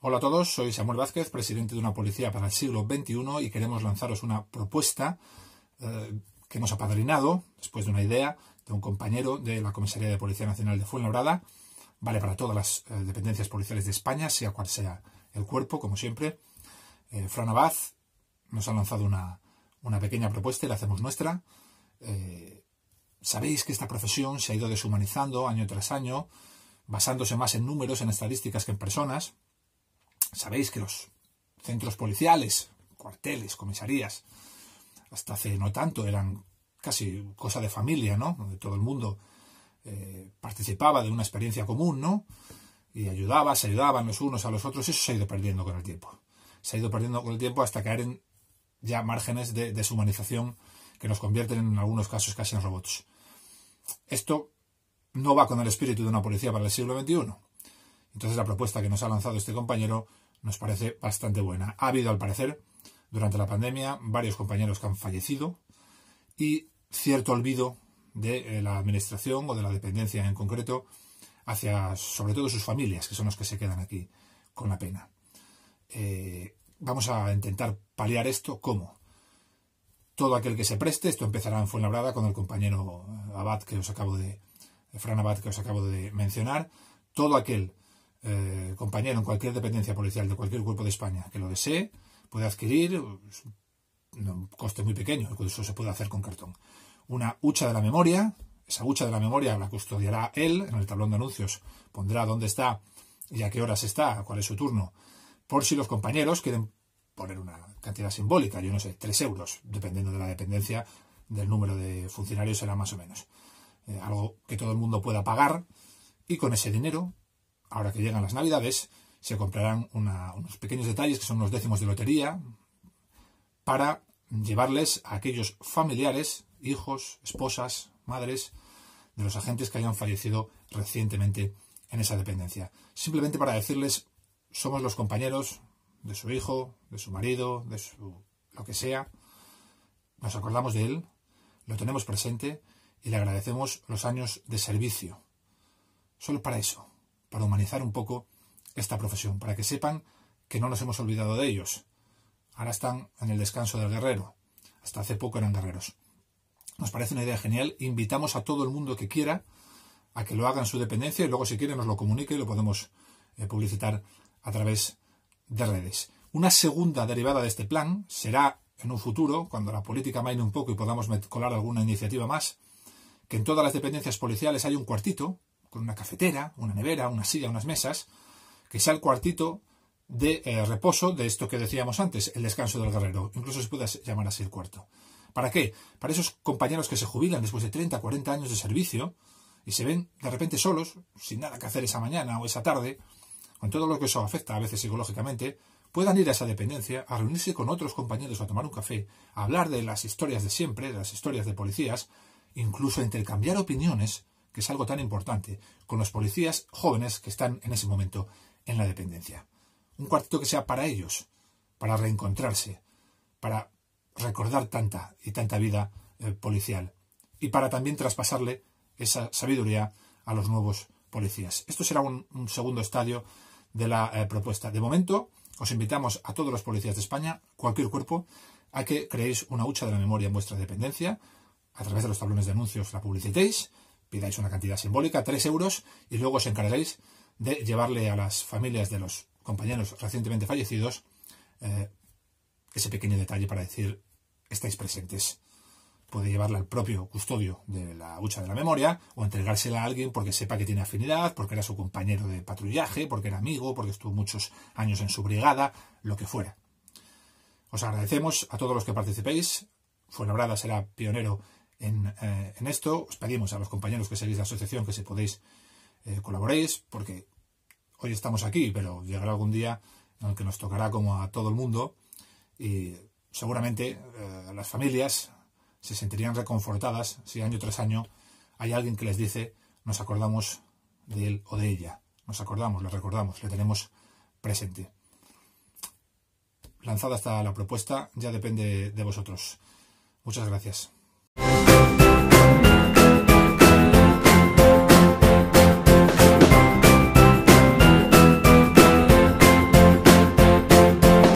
Hola a todos, soy Samuel Vázquez, presidente de una policía para el siglo XXI y queremos lanzaros una propuesta eh, que hemos apadrinado después de una idea de un compañero de la Comisaría de Policía Nacional de Fuenlabrada. Vale para todas las eh, dependencias policiales de España, sea cual sea el cuerpo, como siempre. Eh, Fran Abad nos ha lanzado una, una, pequeña propuesta y la hacemos nuestra. sabéis que esta profesión se ha ido deshumanizando año tras año, basándose más en números, en estadísticas que en personas Sabéis que los centros policiales, cuarteles, comisarías, hasta hace no tanto eran casi cosa de familia, ¿no? Donde todo el mundo eh, participaba de una experiencia común, ¿no? Y ayudaba, se ayudaban los unos a los otros, eso se ha ido perdiendo con el tiempo. Se ha ido perdiendo con el tiempo hasta caer en ya márgenes de deshumanización que nos convierten en algunos casos casi en robots. Esto no va con el espíritu de una policía para el siglo XXI. Entonces la propuesta que nos ha lanzado este compañero nos parece bastante buena. Ha habido, al parecer, durante la pandemia, varios compañeros que han fallecido y cierto olvido de eh, la administración o de la dependencia en concreto hacia, sobre todo, sus familias, que son los que se quedan aquí con la pena. Eh, vamos a intentar paliar esto. ¿Cómo? Todo aquel que se preste, esto empezará en Fuenlabrada con el compañero eh, Abad que os acabo de, Fran Abad que os acabo de mencionar, todo aquel eh, compañero en cualquier dependencia policial de cualquier cuerpo de España que lo desee, puede adquirir, un coste muy pequeño, eso se puede hacer con cartón. Una hucha de la memoria, esa hucha de la memoria la custodiará él, en el tablón de anuncios pondrá dónde está y a qué horas está, cuál es su turno, por si los compañeros quieren poner una cantidad simbólica, yo no sé, tres euros, dependiendo de la dependencia, del número de funcionarios será más o menos. Eh, algo que todo el mundo pueda pagar y con ese dinero ahora que llegan las navidades, se comprarán unos pequeños detalles que son los décimos de lotería para llevarles a aquellos familiares, hijos, esposas, madres de los agentes que hayan fallecido recientemente en esa dependencia. Simplemente para decirles, somos los compañeros de su hijo, de su marido, de su lo que sea, nos acordamos de él, lo tenemos presente y le agradecemos los años de servicio. Solo para eso para humanizar un poco esta profesión, para que sepan que no nos hemos olvidado de ellos. Ahora están en el descanso del guerrero. Hasta hace poco eran guerreros. Nos parece una idea genial. Invitamos a todo el mundo que quiera a que lo haga en su dependencia y luego si quiere nos lo comunique y lo podemos eh, publicitar a través de redes. Una segunda derivada de este plan será en un futuro, cuando la política maine un poco y podamos colar alguna iniciativa más, que en todas las dependencias policiales hay un cuartito con una cafetera, una nevera, una silla, unas mesas, que sea el cuartito de eh, reposo de esto que decíamos antes, el descanso del guerrero. Incluso se puede llamar así el cuarto. ¿Para qué? Para esos compañeros que se jubilan después de 30, 40 años de servicio y se ven de repente solos, sin nada que hacer esa mañana o esa tarde, con todo lo que eso afecta a veces psicológicamente, puedan ir a esa dependencia, a reunirse con otros compañeros a tomar un café, a hablar de las historias de siempre, de las historias de policías, incluso a intercambiar opiniones que es algo tan importante, con los policías jóvenes que están en ese momento en la dependencia. Un cuartito que sea para ellos, para reencontrarse, para recordar tanta y tanta vida eh, policial y para también traspasarle esa sabiduría a los nuevos policías. Esto será un, segundo estadio de la eh, propuesta. De momento, os invitamos a todos los policías de España, cualquier cuerpo, a que creéis una hucha de la memoria en vuestra dependencia, a través de los tablones de anuncios la publicitéis pidáis una cantidad simbólica, tres euros, y luego os encargaréis de llevarle a las familias de los compañeros recientemente fallecidos eh, ese pequeño detalle para decir estáis presentes. Puede llevarla al propio custodio de la hucha de la memoria o entregársela a alguien porque sepa que tiene afinidad, porque era su compañero de patrullaje, porque era amigo, porque estuvo muchos años en su brigada, lo que fuera. Os agradecemos a todos los que participéis. Fuenlabrada será pionero eh, en, esto. Os pedimos a los compañeros que seguís la asociación que si podéis eh, colaboréis, porque hoy estamos aquí, pero llegará algún día en el que nos tocará como a todo el mundo y seguramente eh, las familias se sentirían reconfortadas si año tras año hay alguien que les dice nos acordamos de él o de ella, nos acordamos, le recordamos, le tenemos presente. Lanzada está la propuesta, ya depende de vosotros. Muchas gracias. Thank you